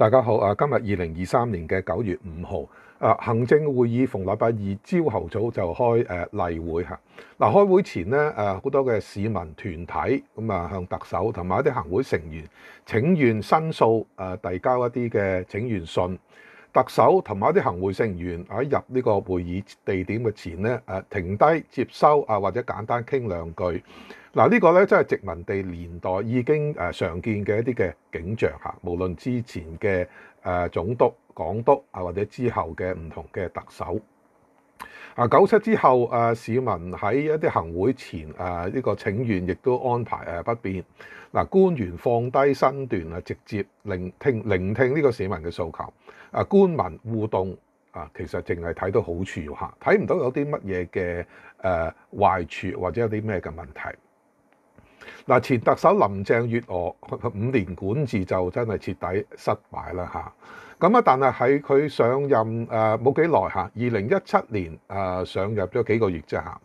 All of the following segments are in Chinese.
大家好，啊今日二零二三年嘅九月五號，啊行政會議逢禮拜二朝頭早就開誒例會嚇。嗱，開會前咧，誒好多嘅市民團體咁啊向特首同埋一啲行會成員請願申訴，誒遞交一啲嘅請願信。特首同埋一啲行會成員喺入呢個會議地點嘅前咧，誒停低接收啊，或者簡單傾兩句。嗱，呢個咧即係殖民地年代已經誒常見嘅一啲嘅景象嚇，無論之前嘅誒總督、港督啊，或者之後嘅唔同嘅特首。啊九七之後，誒市民喺一啲行會前誒呢個請願，亦都安排誒不變。嗱，官員放低身段啊，直接聆聽聆聽呢個市民嘅訴求。啊，官民互動啊，其實淨係睇到好處嚇，睇唔到有啲乜嘢嘅誒壞處，或者有啲咩嘅問題。嗱，前特首林鄭月娥五年管治就真係徹底失敗啦嚇，咁啊但係喺佢上任誒冇幾耐嚇，二零一七年誒上任咗幾個月啫嚇，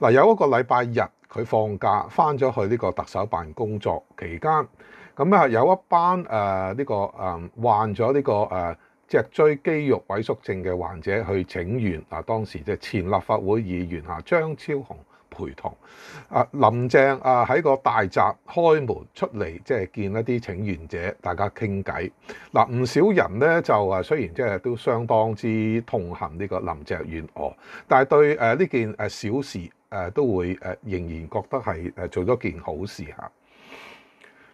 嗱有一個禮拜日佢放假翻咗去呢個特首辦工作期間，咁啊有一班誒呢個誒患咗呢個誒脊椎肌肉萎縮症嘅患者去請願，啊，當時即係前立法會議員嚇張超雄。陪同啊，林鄭啊喺個大閘開門出嚟，即係見一啲請願者，大家傾偈。嗱，唔少人咧就啊，雖然即係都相當之痛恨呢個林鄭月娥，但係對誒呢件誒小事誒都會誒仍然覺得係誒做咗件好事嚇。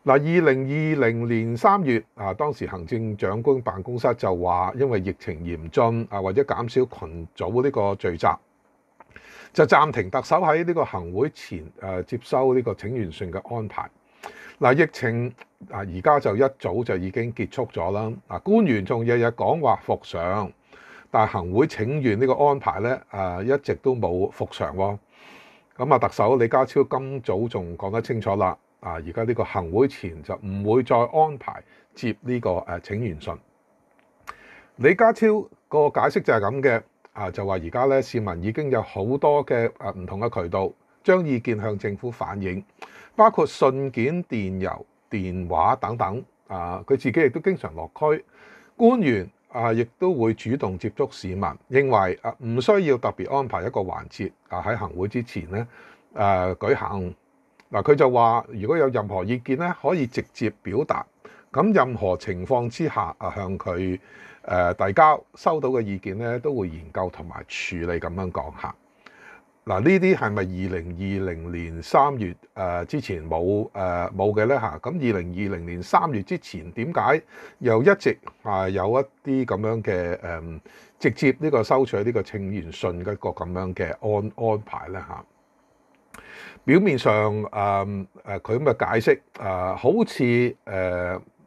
嗱，二零二零年三月啊，當時行政長官辦公室就話，因為疫情嚴峻啊，或者減少群組呢個聚集。就暫停特首喺呢個行會前誒接收呢個請願信嘅安排。嗱，疫情啊，而家就一早就已經結束咗啦。啊，官員仲日日講話復常，但係行會請願呢個安排咧，啊一直都冇復常喎。咁啊，特首李家超今早仲講得清楚啦。啊，而家呢個行會前就唔會再安排接呢個誒請願信。李家超個解釋就係咁嘅。啊，就話而家咧，市民已經有好多嘅啊唔同嘅渠道，將意見向政府反映，包括信件、電郵、電話等等。啊，佢自己亦都經常落區，官員啊亦都會主動接觸市民，認為啊唔需要特別安排一個環節啊喺行會之前咧誒舉行。嗱，佢就話如果有任何意見咧，可以直接表達。咁任何情況之下啊，向佢誒大家收到嘅意見咧，都會研究同埋處理。咁樣講下。嗱呢啲係咪二零二零年三月誒之前冇誒冇嘅咧嚇？咁二零二零年三月之前點解又一直啊有一啲咁樣嘅誒直接呢個收取呢個請願信嘅個咁樣嘅安安排咧嚇？表面上誒誒佢咁嘅解釋誒，好似誒。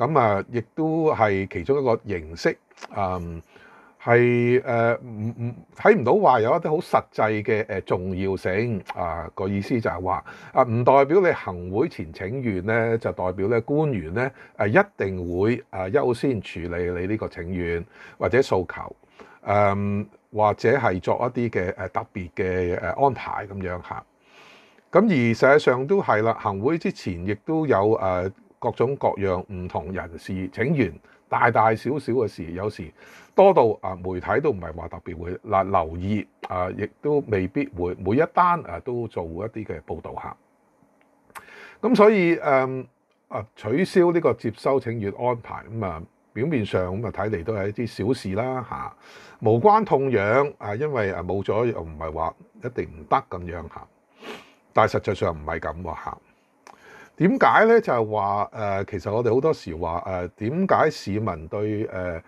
咁啊，亦都係其中一個形式，嗯，係誒唔唔睇唔到話有一啲好實際嘅誒重要性啊個意思就係話啊唔代表你行會前請願咧，就代表咧官員咧誒一定會誒優先處理你呢個請願或者訴求，嗯，或者係作一啲嘅誒特別嘅誒安排咁樣嚇。咁而實際上都係啦，行會之前亦都有誒。各種各樣唔同人士請完，大大小小嘅事，有時多到啊，媒體都唔係話特別會嗱留意啊，亦都未必會每一單啊都做一啲嘅報導嚇。咁所以誒啊取消呢個接收請願安排咁啊，表面上咁啊睇嚟都係一啲小事啦嚇，無關痛癢啊，因為啊冇咗又唔係話一定唔得咁樣嚇，但係實際上唔係咁嚇。點解咧？就係話誒，其實我哋好多時話誒，點解市民對誒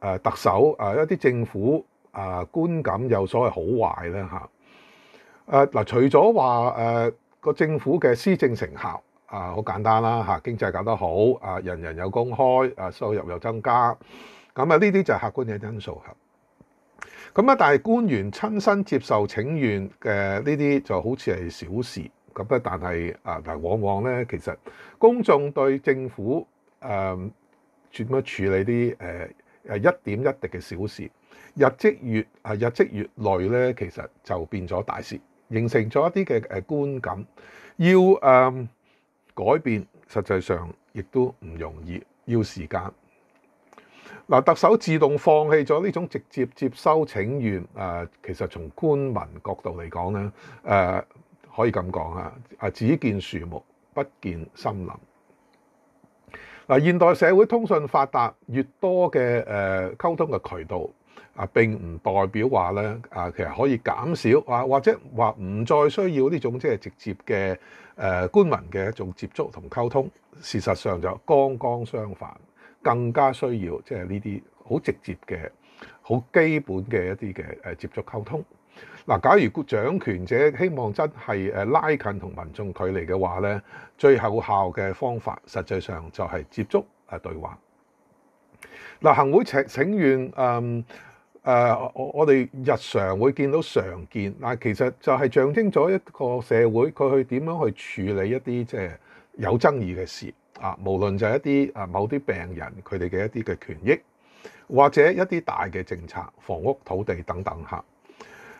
誒特首啊一啲政府啊觀感有所謂好壞咧？嚇誒嗱，除咗話誒個政府嘅施政成效啊，好簡單啦嚇，經濟搞得好啊，人人有公開啊，收入又增加，咁啊呢啲就係客觀嘅因素嚇。咁啊，但係官員親身接受請願嘅呢啲，就好似係小事。咁咧，但系啊，但往往咧，其實公眾對政府誒點樣處理啲誒誒一點一滴嘅小事，日積月啊，日積月累咧，其實就變咗大事，形成咗一啲嘅誒觀感。要誒改變，實際上亦都唔容易，要時間。嗱，特首自動放棄咗呢種直接接收請願，誒，其實從官民角度嚟講咧，誒。可以咁講啊！啊，只見樹木，不見森林。嗱，現代社會通訊發達，越多嘅誒溝通嘅渠道啊，並唔代表話咧啊，其實可以減少啊，或者話唔再需要呢種即係直接嘅誒官民嘅一種接觸同溝通。事實上就剛剛相反，更加需要即係呢啲好直接嘅、好基本嘅一啲嘅誒接觸溝通。嗱，假如掌權者希望真係誒拉近同民眾距離嘅話咧，最有效嘅方法，實際上就係接觸誒對話。嗱，行會請請願，誒誒，我我哋日常會見到常見，嗱，其實就係象徵咗一個社會佢去點樣去處理一啲即係有爭議嘅事啊，無論就係一啲啊某啲病人佢哋嘅一啲嘅權益，或者一啲大嘅政策、房屋、土地等等下。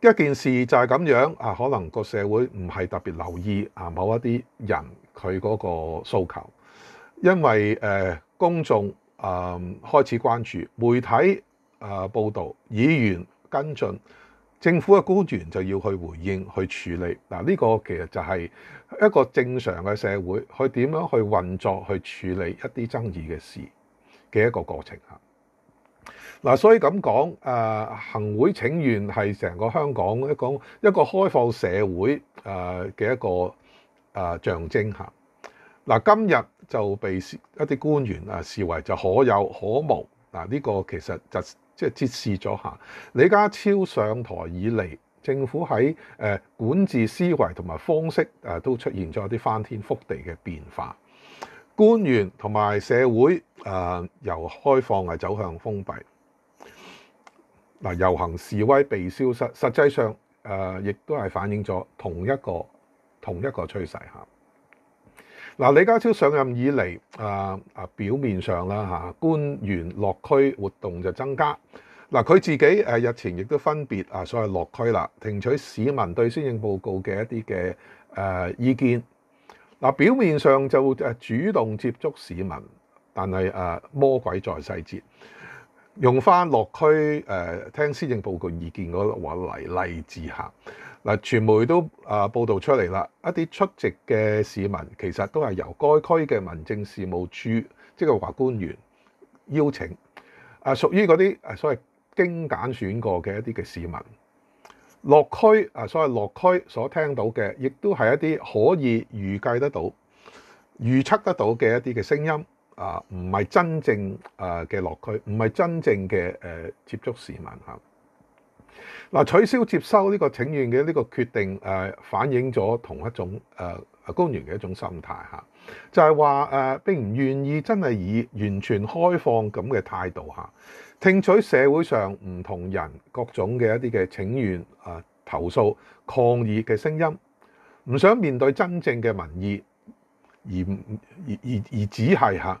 一件事就係咁樣啊，可能個社會唔係特別留意啊某一啲人佢嗰個訴求，因為誒公眾啊開始關注，媒體啊報導，議員跟進，政府嘅官官就要去回應去處理。嗱呢個其實就係一個正常嘅社會，佢點樣去運作去處理一啲爭議嘅事嘅一個過程嚇。嗱，所以咁講，誒行會請願係成個香港一個一個開放社會誒嘅一個誒象徵嚇。嗱，今日就被一啲官員啊視為就可有可無。嗱，呢個其實就即係揭示咗下李家超上台以嚟，政府喺誒管治思維同埋方式誒都出現咗一啲翻天覆地嘅變化，官員同埋社會誒由開放係走向封閉。嗱，遊行示威被消失，實際上誒亦都係反映咗同一個同一個趨勢嚇。嗱，李家超上任以嚟，啊啊，表面上啦嚇，官員落區活動就增加。嗱，佢自己誒日前亦都分別啊，所謂落區啦，聽取市民對《施政報告》嘅一啲嘅誒意見。嗱，表面上就誒主動接觸市民，但係誒魔鬼在細節。用翻樂區誒聽施政報告意見嗰個例例子下，嗱傳媒都啊報道出嚟啦，一啲出席嘅市民其實都係由該區嘅民政事務處，即係話官員邀請，啊屬於嗰啲啊所謂精簡選過嘅一啲嘅市民，樂區啊所謂樂區所聽到嘅，亦都係一啲可以預計得到、預測得到嘅一啲嘅聲音。啊，唔係真正啊嘅樂趣，唔係真正嘅誒接觸市民嚇。嗱，取消接收呢個請願嘅呢個決定，誒反映咗同一種誒官員嘅一種心態嚇，就係話誒並唔願意真係以完全開放咁嘅態度嚇聽取社會上唔同人各種嘅一啲嘅請願啊投訴抗議嘅聲音，唔想面對真正嘅民意，而而而而只係嚇。